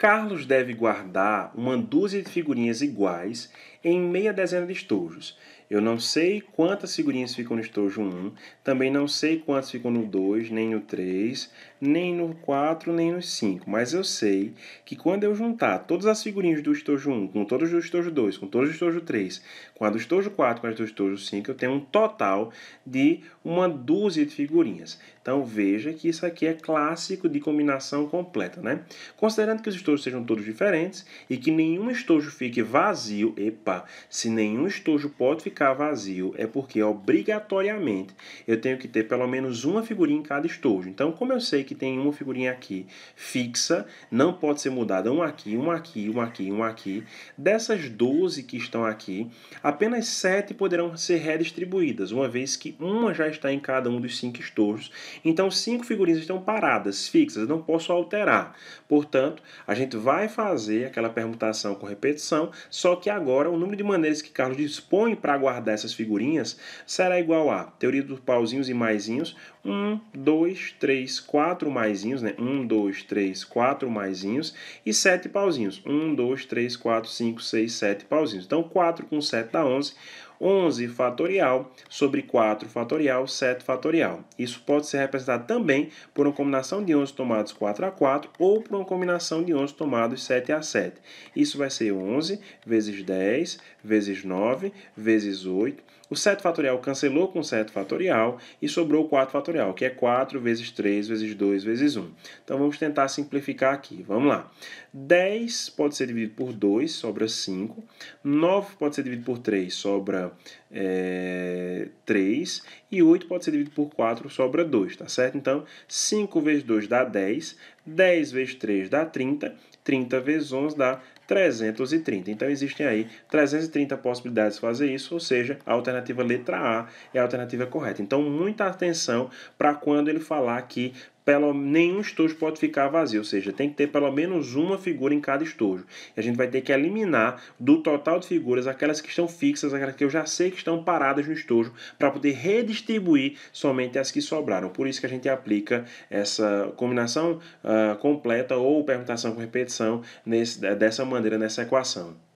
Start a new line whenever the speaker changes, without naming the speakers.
Carlos deve guardar uma dúzia de figurinhas iguais em meia dezena de estojos eu não sei quantas figurinhas ficam no estojo 1, também não sei quantas ficam no 2, nem no 3, nem no 4, nem no 5, mas eu sei que quando eu juntar todas as figurinhas do estojo 1, com todas do estojo 2, com todas do estojo 3, com a do estojo 4, com as do estojo 5, eu tenho um total de uma dúzia de figurinhas. Então veja que isso aqui é clássico de combinação completa, né? Considerando que os estojos sejam todos diferentes e que nenhum estojo fique vazio, epa, se nenhum estojo pode ficar ficar vazio é porque obrigatoriamente eu tenho que ter pelo menos uma figurinha em cada estojo. Então, como eu sei que tem uma figurinha aqui fixa, não pode ser mudada um aqui, um aqui, um aqui, um aqui, dessas 12 que estão aqui, apenas 7 poderão ser redistribuídas, uma vez que uma já está em cada um dos cinco estojos. Então, cinco figurinhas estão paradas, fixas, não posso alterar. Portanto, a gente vai fazer aquela permutação com repetição, só que agora o número de maneiras que Carlos dispõe para guardar guardar essas figurinhas será igual a teoria dos pauzinhos e maisinhos, 1, 2, 3, 4 maisinhos, né? 1, 2, 3, 4 maisinhos e 7 pauzinhos. 1, 2, 3, 4, 5, 6, 7 pauzinhos. Então, 4 com 7 dá 11. 11 fatorial sobre 4 fatorial, 7 fatorial. Isso pode ser representado também por uma combinação de 11 tomados 4 a 4 ou por uma combinação de 11 tomados 7 a 7. Isso vai ser 11 vezes 10 vezes 9 vezes 8. O 7 fatorial cancelou com 7 fatorial e sobrou 4 fatorial, que é 4 vezes 3 vezes 2 vezes 1. Então vamos tentar simplificar aqui. Vamos lá. 10 pode ser dividido por 2, sobra 5. 9 pode ser dividido por 3, sobra é, 3 e 8 pode ser dividido por 4, sobra 2, tá certo? Então, 5 vezes 2 dá 10, 10 vezes 3 dá 30, 30 vezes 11 dá 330. Então, existem aí 330 possibilidades de fazer isso, ou seja, a alternativa letra A é a alternativa correta. Então, muita atenção para quando ele falar que pelo, nenhum estojo pode ficar vazio, ou seja, tem que ter pelo menos uma figura em cada estojo. E a gente vai ter que eliminar do total de figuras aquelas que estão fixas, aquelas que eu já sei que estão paradas no estojo, para poder redistribuir somente as que sobraram. Por isso que a gente aplica essa combinação uh, completa ou permutação com repetição nesse, dessa maneira nessa equação.